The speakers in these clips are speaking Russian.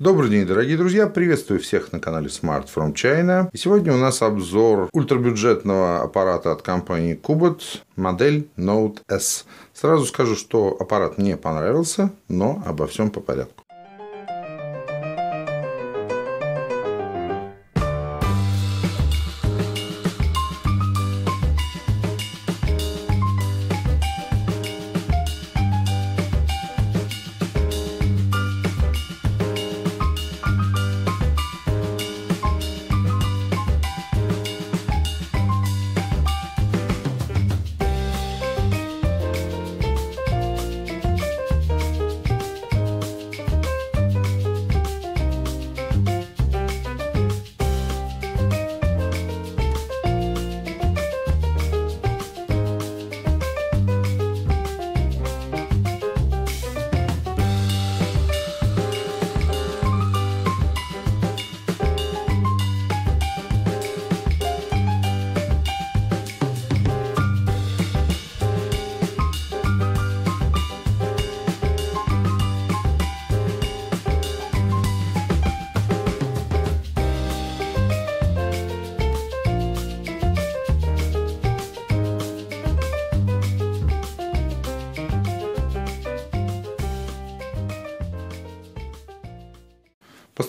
Добрый день, дорогие друзья! Приветствую всех на канале Smart from China. И сегодня у нас обзор ультрабюджетного аппарата от компании Kubot, модель Note S. Сразу скажу, что аппарат мне понравился, но обо всем по порядку.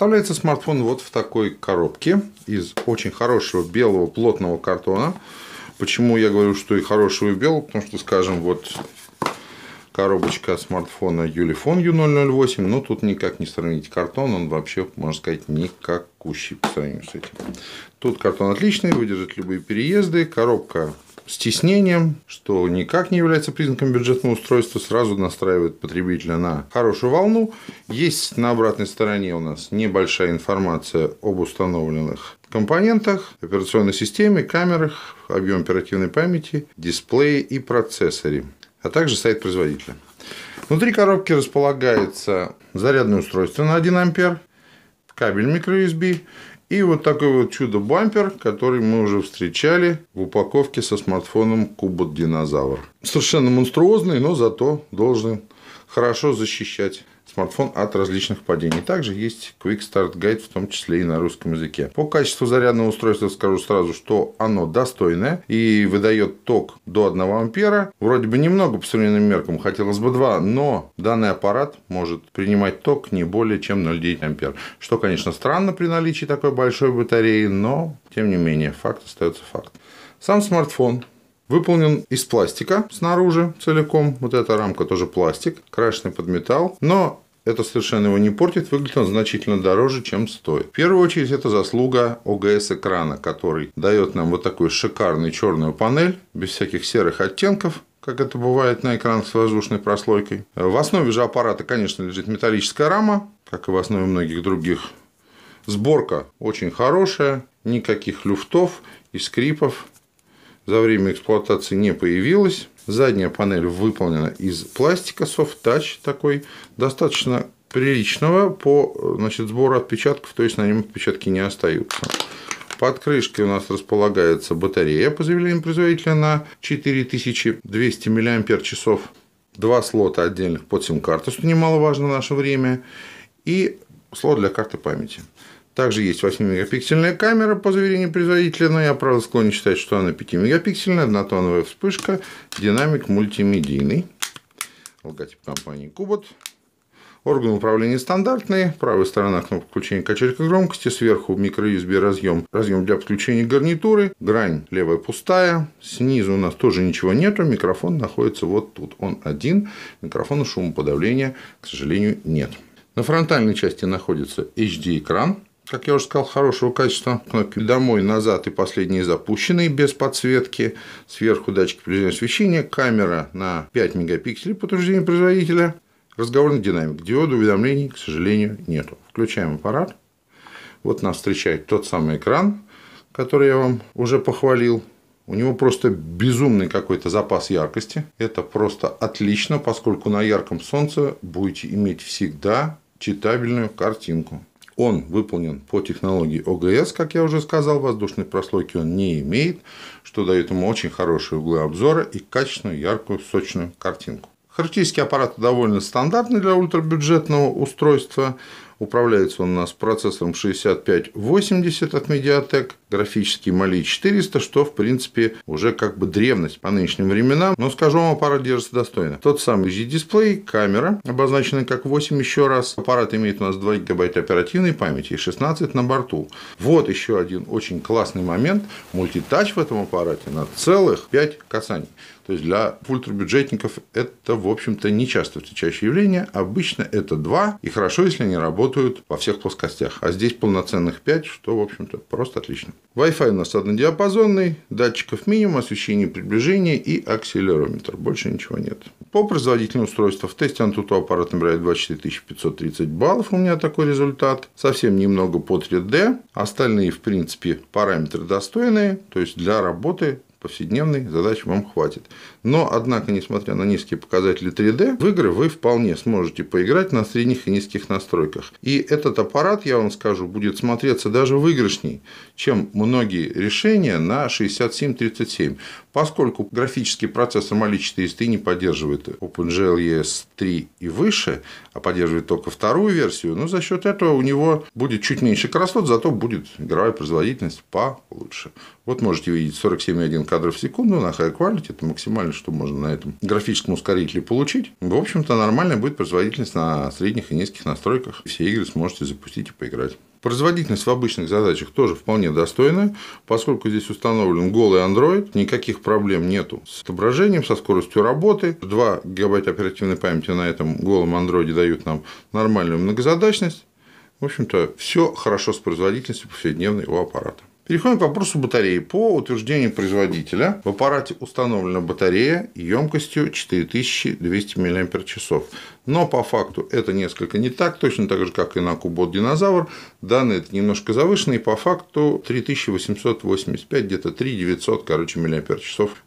Доставляется смартфон вот в такой коробке из очень хорошего белого плотного картона. Почему я говорю, что и хорошего, и белого? Потому что, скажем, вот коробочка смартфона Юлифон U008, но ну, тут никак не сравнить картон, он вообще, можно сказать, никакущий по сравнению с этим. Тут картон отличный, выдержит любые переезды, коробка стеснением, что никак не является признаком бюджетного устройства, сразу настраивает потребителя на хорошую волну. Есть на обратной стороне у нас небольшая информация об установленных компонентах, операционной системе, камерах, объем оперативной памяти, дисплее и процессоре, а также сайт производителя. Внутри коробки располагается зарядное устройство на 1 ампер, кабель микро-USB. И вот такой вот чудо-бампер, который мы уже встречали в упаковке со смартфоном Кубот Динозавр. Совершенно монструозный, но зато должен хорошо защищать смартфон от различных падений. Также есть Quick Start Guide, в том числе и на русском языке. По качеству зарядного устройства скажу сразу, что оно достойное и выдает ток до 1 ампера. Вроде бы немного по современным меркам, хотелось бы 2, но данный аппарат может принимать ток не более чем 0,9 ампер. Что, конечно, странно при наличии такой большой батареи, но, тем не менее, факт остается факт. Сам смартфон Выполнен из пластика снаружи целиком. Вот эта рамка тоже пластик, крашеный под металл. Но это совершенно его не портит, выглядит он значительно дороже, чем стоит. В первую очередь, это заслуга ОГС экрана, который дает нам вот такую шикарную черную панель, без всяких серых оттенков, как это бывает на экранах с воздушной прослойкой. В основе же аппарата, конечно, лежит металлическая рама, как и в основе многих других. Сборка очень хорошая, никаких люфтов и скрипов за время эксплуатации не появилась. Задняя панель выполнена из пластика soft touch такой, достаточно приличного по значит, сбору отпечатков, то есть на нем отпечатки не остаются. Под крышкой у нас располагается батарея по заявлению производителя на 4200 мАч, два слота отдельных под сим-карту, что немаловажно в наше время, и слот для карты памяти. Также есть 8-мегапиксельная камера, по заверению производителя, но я, правда, склонен считать, что она 5-мегапиксельная, однотоновая вспышка, динамик мультимедийный, логотип компании Kubot. Органы управления стандартные. Правая сторона кнопка включения качелька громкости. Сверху микро-USB разъем. Разъем для подключения гарнитуры. Грань левая пустая. Снизу у нас тоже ничего нету. Микрофон находится вот тут. Он один. Микрофона шумоподавления, к сожалению, нет. На фронтальной части находится HD-экран как я уже сказал, хорошего качества кнопки домой, назад и последние запущенные без подсветки. Сверху датчик приближения освещения, камера на 5 мегапикселей подтверждения производителя. Разговорный динамик. Диода уведомлений, к сожалению, нету. Включаем аппарат. Вот нас встречает тот самый экран, который я вам уже похвалил. У него просто безумный какой-то запас яркости. Это просто отлично, поскольку на ярком солнце будете иметь всегда читабельную картинку. Он выполнен по технологии ОГС, как я уже сказал, воздушной прослойки он не имеет, что дает ему очень хорошие углы обзора и качественную, яркую, сочную картинку. Характеристики аппарата довольно стандартны для ультрабюджетного устройства. Управляется он у нас процессором 6580 от Mediatek, графический Mali 400, что, в принципе, уже как бы древность по нынешним временам. Но, скажу вам, аппарат держится достойно. Тот самый G-дисплей, камера, обозначенная как 8 еще раз. Аппарат имеет у нас 2 гигабайта оперативной памяти и 16 на борту. Вот еще один очень классный момент. Мультитач в этом аппарате на целых 5 касаний. То есть для ультрабюджетников это, в общем-то, не часто встречающее явление. Обычно это два, и хорошо, если они работают работают во всех плоскостях. А здесь полноценных 5, что, в общем-то, просто отлично. Wi-Fi у нас однодиапазонный, датчиков минимум, освещение приближения и акселерометр. Больше ничего нет. По производительному устройству в тесте Antutu аппарат набирает 24 530 баллов. У меня такой результат. Совсем немного по 3D. Остальные, в принципе, параметры достойные. То есть, для работы повседневной задач вам хватит. Но, однако, несмотря на низкие показатели 3D, в игры вы вполне сможете поиграть на средних и низких настройках. И этот аппарат, я вам скажу, будет смотреться даже выигрышней, чем многие решения на 6737, поскольку графический процессор Mali 400 не поддерживает OpenGL ES3 и выше, а поддерживает только вторую версию, но за счет этого у него будет чуть меньше красот, зато будет игровая производительность получше. Вот можете видеть 47,1 кадров в секунду на high quality, это максимально посчитали, что можно на этом графическом ускорителе получить, в общем-то, нормальная будет производительность на средних и низких настройках. Все игры сможете запустить и поиграть. Производительность в обычных задачах тоже вполне достойная, поскольку здесь установлен голый Android, никаких проблем нету с отображением, со скоростью работы. 2 гигабайта оперативной памяти на этом голом Android дают нам нормальную многозадачность. В общем-то, все хорошо с производительностью повседневной у аппарата. Переходим к вопросу батареи. По утверждению производителя, в аппарате установлена батарея емкостью 4200 мАч. Но по факту это несколько не так, точно так же, как и на Кубот Динозавр. Данные это немножко завышены, и по факту 3885, где-то 3900, короче, мАч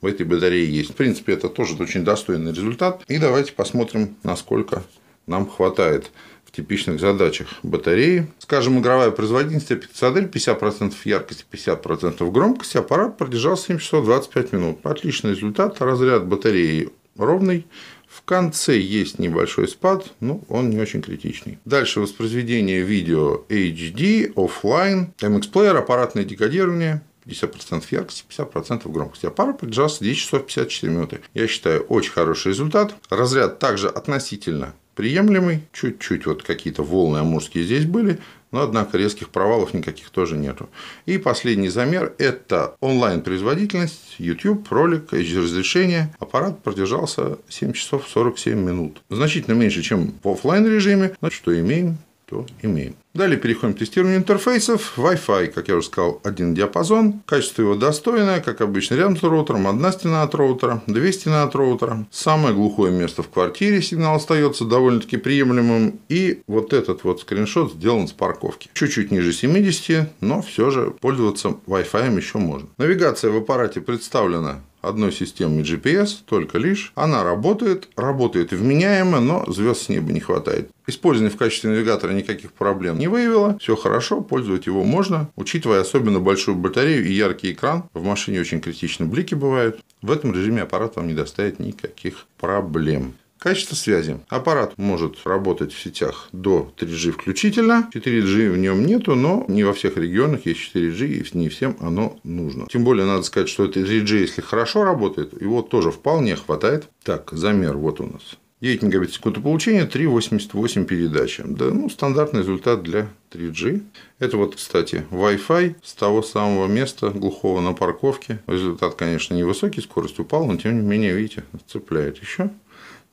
в этой батарее есть. В принципе, это тоже очень достойный результат. И давайте посмотрим, насколько нам хватает типичных задачах батареи. Скажем, игровая производительность цитадель 50% яркости, 50% громкости, а аппарат продержал 7 часов 25 минут. Отличный результат, разряд батареи ровный, в конце есть небольшой спад, но он не очень критичный. Дальше воспроизведение видео HD, офлайн, MX Player, аппаратное декодирование, 50% яркости, 50% громкости. аппарат пара продержался 10 часов 54 минуты. Я считаю, очень хороший результат. Разряд также относительно приемлемый, чуть-чуть вот какие-то волны амурские здесь были, но, однако, резких провалов никаких тоже нету. И последний замер – это онлайн-производительность, YouTube, ролик, HD-разрешение. Аппарат продержался 7 часов 47 минут. Значительно меньше, чем в офлайн режиме но что имеем, то имеем. Далее переходим к тестированию интерфейсов. Wi-Fi, как я уже сказал, один диапазон. Качество его достойное, как обычно, рядом с роутером. Одна стена от роутера, две стены от роутера. Самое глухое место в квартире. Сигнал остается довольно-таки приемлемым. И вот этот вот скриншот сделан с парковки. Чуть-чуть ниже 70, но все же пользоваться Wi-Fi еще можно. Навигация в аппарате представлена одной системы GPS, только лишь. Она работает, работает вменяемо, но звезд с неба не хватает. Использование в качестве навигатора никаких проблем не выявила. Все хорошо, пользовать его можно. Учитывая особенно большую батарею и яркий экран, в машине очень критично блики бывают. В этом режиме аппарат вам не доставит никаких проблем. Качество связи. Аппарат может работать в сетях до 3G включительно. 4G в нем нету, но не во всех регионах есть 4G, и не всем оно нужно. Тем более, надо сказать, что это 3G, если хорошо работает, его тоже вполне хватает. Так, замер вот у нас. Дейтинг объекта получения 3,88 передача. Да, ну, стандартный результат для 3G. Это вот, кстати, Wi-Fi с того самого места глухого на парковке. Результат, конечно, невысокий, скорость упала, но тем не менее, видите, цепляет еще.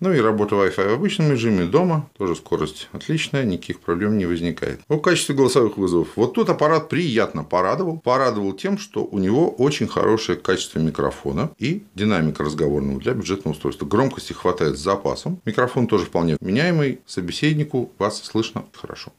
Ну и работа Wi-Fi в обычном режиме дома, тоже скорость отличная, никаких проблем не возникает. О качестве голосовых вызовов. Вот тут аппарат приятно порадовал. Порадовал тем, что у него очень хорошее качество микрофона и динамика разговорного для бюджетного устройства. Громкости хватает с запасом. Микрофон тоже вполне меняемый. Собеседнику вас слышно хорошо.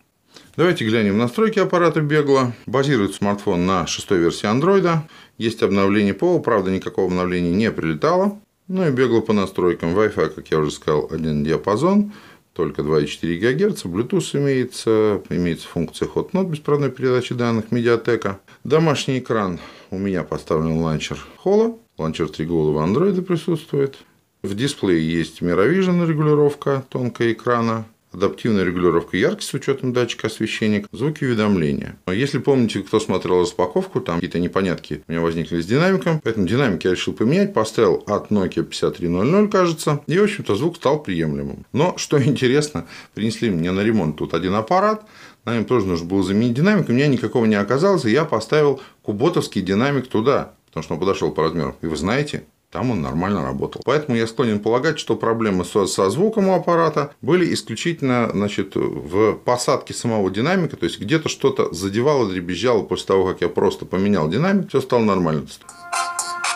Давайте глянем в настройки аппарата бегло. Базирует смартфон на шестой версии Android. Есть обновление ПО, правда никакого обновления не прилетало. Ну и бегло по настройкам. Wi-Fi, как я уже сказал, один диапазон, только 2,4 ГГц, Bluetooth имеется, имеется функция Hot Note беспроводной передачи данных, медиатека. Домашний экран у меня поставлен ланчер холла, ланчер треуголого андроида присутствует. В дисплее есть Miravision регулировка тонкого экрана, адаптивная регулировка яркости с учетом датчика освещения, звуки уведомления. А если помните, кто смотрел распаковку, там какие-то непонятки у меня возникли с динамиком, поэтому динамик я решил поменять, поставил от Nokia 5300, кажется, и, в общем-то, звук стал приемлемым. Но, что интересно, принесли мне на ремонт тут один аппарат, на нем тоже нужно было заменить динамик, у меня никакого не оказалось, и я поставил куботовский динамик туда, потому что он подошел по размеру. И вы знаете, там он нормально работал. Поэтому я склонен полагать, что проблемы со, со звуком у аппарата были исключительно значит, в посадке самого динамика, то есть где-то что-то задевало, дребезжало после того, как я просто поменял динамик, все стало нормально.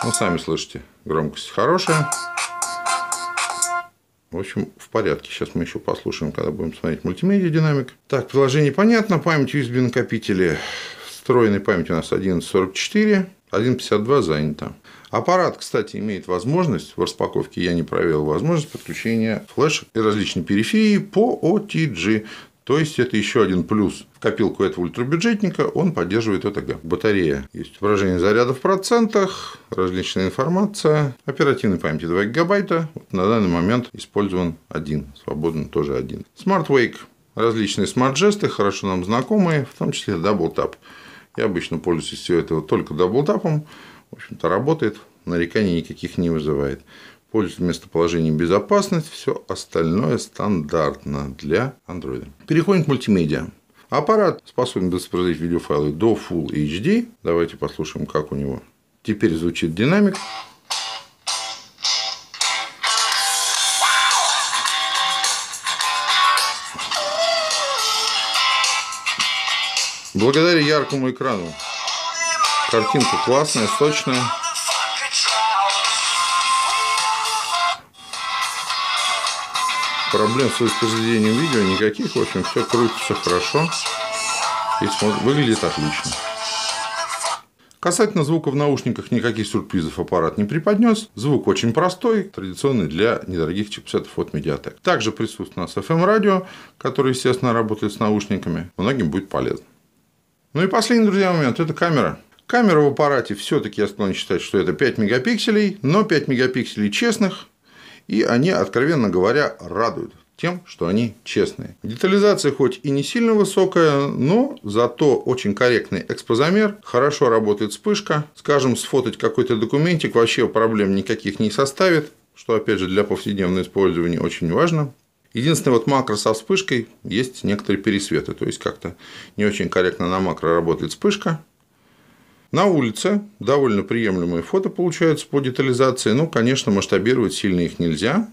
Ну, сами слышите, громкость хорошая. В общем, в порядке. Сейчас мы еще послушаем, когда будем смотреть мультимедиа динамик. Так, приложение понятно. Память USB накопители Встроенной памяти у нас 1144, 1.52 занято. Аппарат, кстати, имеет возможность, в распаковке я не провел возможность подключения флешек и различной периферии по OTG. То есть это еще один плюс в копилку этого ультрабюджетника, он поддерживает ОТГ. Батарея. Есть выражение заряда в процентах, различная информация, оперативной памяти 2 гигабайта. Вот на данный момент использован один, свободно тоже один. smart wake Различные смарт-жесты, хорошо нам знакомые, в том числе Double Tap. Я обычно пользуюсь всего этого только даблтапом. В общем-то, работает, нареканий никаких не вызывает. Пользуюсь местоположением безопасность, все остальное стандартно для Android. Переходим к мультимедиа. Аппарат способен воспроизводить видеофайлы до Full HD. Давайте послушаем, как у него. Теперь звучит динамик. Благодаря яркому экрану. Картинка классная, сочная. Проблем с воспроизведением видео никаких. В общем, все крутится хорошо. И выглядит отлично. Касательно звука в наушниках никаких сюрпризов аппарат не преподнес. Звук очень простой, традиционный для недорогих чипсетов от Mediatek. Также присутствует у нас FM-радио, которое, естественно, работает с наушниками. Многим будет полезно. Ну и последний, друзья, момент – это камера. Камера в аппарате все таки я склонен считать, что это 5 мегапикселей, но 5 мегапикселей честных, и они, откровенно говоря, радуют тем, что они честные. Детализация хоть и не сильно высокая, но зато очень корректный экспозамер, хорошо работает вспышка, скажем, сфотать какой-то документик вообще проблем никаких не составит, что опять же для повседневного использования очень важно. Единственное, вот макро со вспышкой есть некоторые пересветы, то есть как-то не очень корректно на макро работает вспышка. На улице довольно приемлемые фото получаются по детализации, ну конечно, масштабировать сильно их нельзя,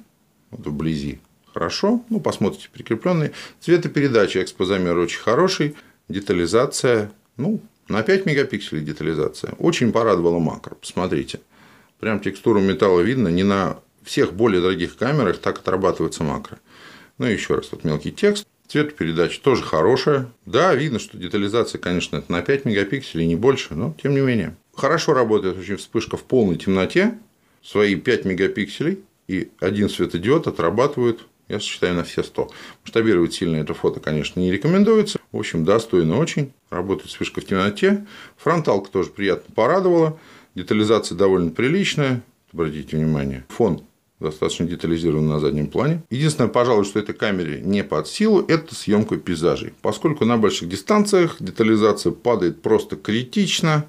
вот вблизи хорошо, ну, посмотрите прикрепленные. Цветопередача экспозамер очень хороший, детализация, ну, на 5 мегапикселей детализация. Очень порадовала макро, посмотрите. Прям текстуру металла видно, не на всех более дорогих камерах так отрабатывается макро. Ну и еще раз, вот мелкий текст. Цвет передачи тоже хорошая. Да, видно, что детализация, конечно, это на 5 мегапикселей, не больше, но тем не менее. Хорошо работает очень вспышка в полной темноте. Свои 5 мегапикселей и один светодиод отрабатывают, я считаю, на все 100. Масштабировать сильно это фото, конечно, не рекомендуется. В общем, достойно очень. Работает вспышка в темноте. Фронталка тоже приятно порадовала. Детализация довольно приличная. Обратите внимание. Фон достаточно детализирован на заднем плане. Единственное, пожалуй, что этой камере не под силу, это съемка пейзажей. Поскольку на больших дистанциях детализация падает просто критично,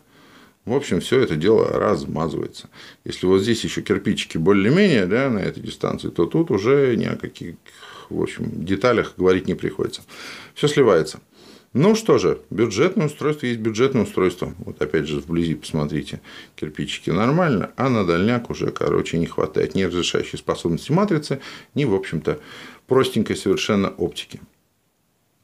в общем, все это дело размазывается. Если вот здесь еще кирпичики более-менее да, на этой дистанции, то тут уже ни о каких в общем, деталях говорить не приходится. Все сливается. Ну что же, бюджетное устройство есть бюджетное устройство. Вот опять же вблизи посмотрите, кирпичики нормально, а на дальняк уже, короче, не хватает ни разрешающей способности матрицы, ни, в общем-то, простенькой совершенно оптики.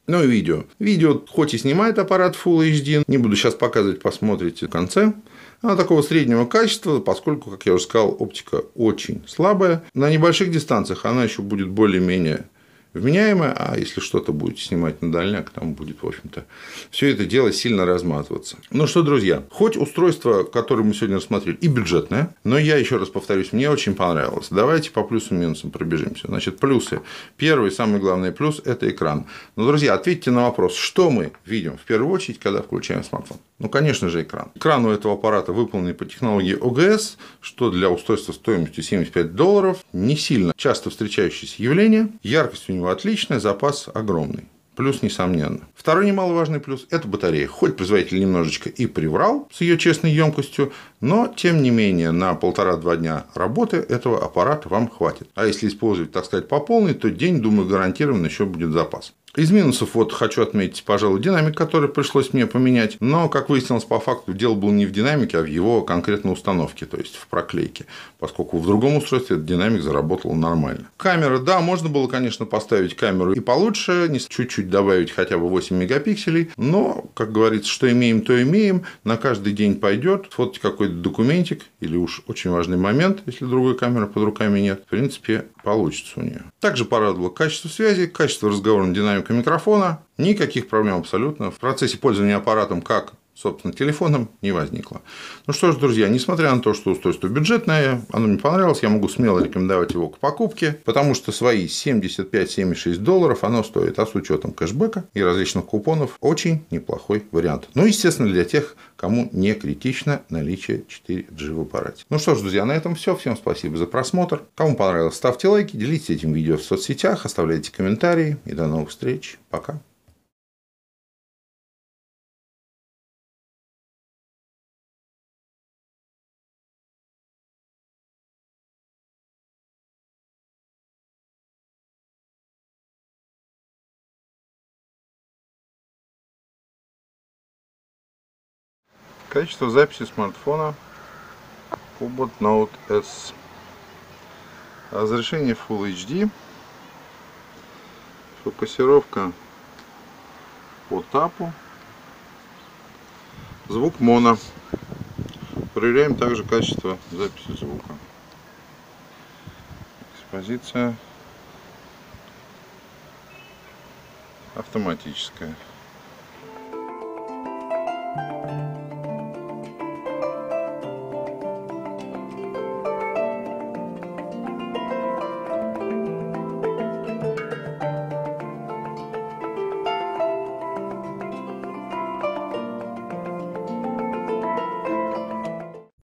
Ну и видео. Видео хоть и снимает аппарат Full HD, не буду сейчас показывать, посмотрите в конце. Она такого среднего качества, поскольку, как я уже сказал, оптика очень слабая. На небольших дистанциях она еще будет более-менее вменяемое, а если что-то будете снимать на дальняк, там будет, в общем-то, все это дело сильно разматываться. Ну что, друзья, хоть устройство, которое мы сегодня рассмотрели, и бюджетное, но я еще раз повторюсь, мне очень понравилось. Давайте по плюсам и минусам пробежимся. Значит, плюсы. Первый, самый главный плюс – это экран. Но, ну, друзья, ответьте на вопрос, что мы видим в первую очередь, когда включаем смартфон? Ну, конечно же, экран. Экран у этого аппарата выполнен по технологии ОГС, что для устройства стоимостью 75 долларов не сильно часто встречающееся явление. Яркость у него него отличная, запас огромный. Плюс, несомненно. Второй немаловажный плюс – это батарея. Хоть производитель немножечко и приврал с ее честной емкостью, но, тем не менее, на полтора-два дня работы этого аппарата вам хватит. А если использовать, так сказать, по полной, то день, думаю, гарантированно еще будет запас. Из минусов вот хочу отметить, пожалуй, динамик, который пришлось мне поменять. Но, как выяснилось по факту, дело было не в динамике, а в его конкретной установке, то есть в проклейке. Поскольку в другом устройстве этот динамик заработал нормально. Камера, да, можно было, конечно, поставить камеру и получше, чуть-чуть добавить хотя бы 8 мегапикселей. Но, как говорится, что имеем, то имеем. На каждый день пойдет. Фотки какой-то документик или уж очень важный момент, если другой камеры под руками нет. В принципе, получится у нее. Также порадовало качество связи, качество разговора на динамик динамика микрофона. Никаких проблем абсолютно. В процессе пользования аппаратом как собственно, телефоном не возникло. Ну что ж, друзья, несмотря на то, что устройство бюджетное, оно мне понравилось, я могу смело рекомендовать его к покупке, потому что свои 75-76 долларов оно стоит, а с учетом кэшбэка и различных купонов, очень неплохой вариант. Ну, естественно, для тех, кому не критично наличие 4G в аппарате. Ну что ж, друзья, на этом все. Всем спасибо за просмотр. Кому понравилось, ставьте лайки, делитесь этим видео в соцсетях, оставляйте комментарии и до новых встреч. Пока. качество записи смартфона Cobot Note S. Разрешение Full HD. Фокусировка по тапу. Звук моно. Проверяем также качество записи звука. Экспозиция автоматическая.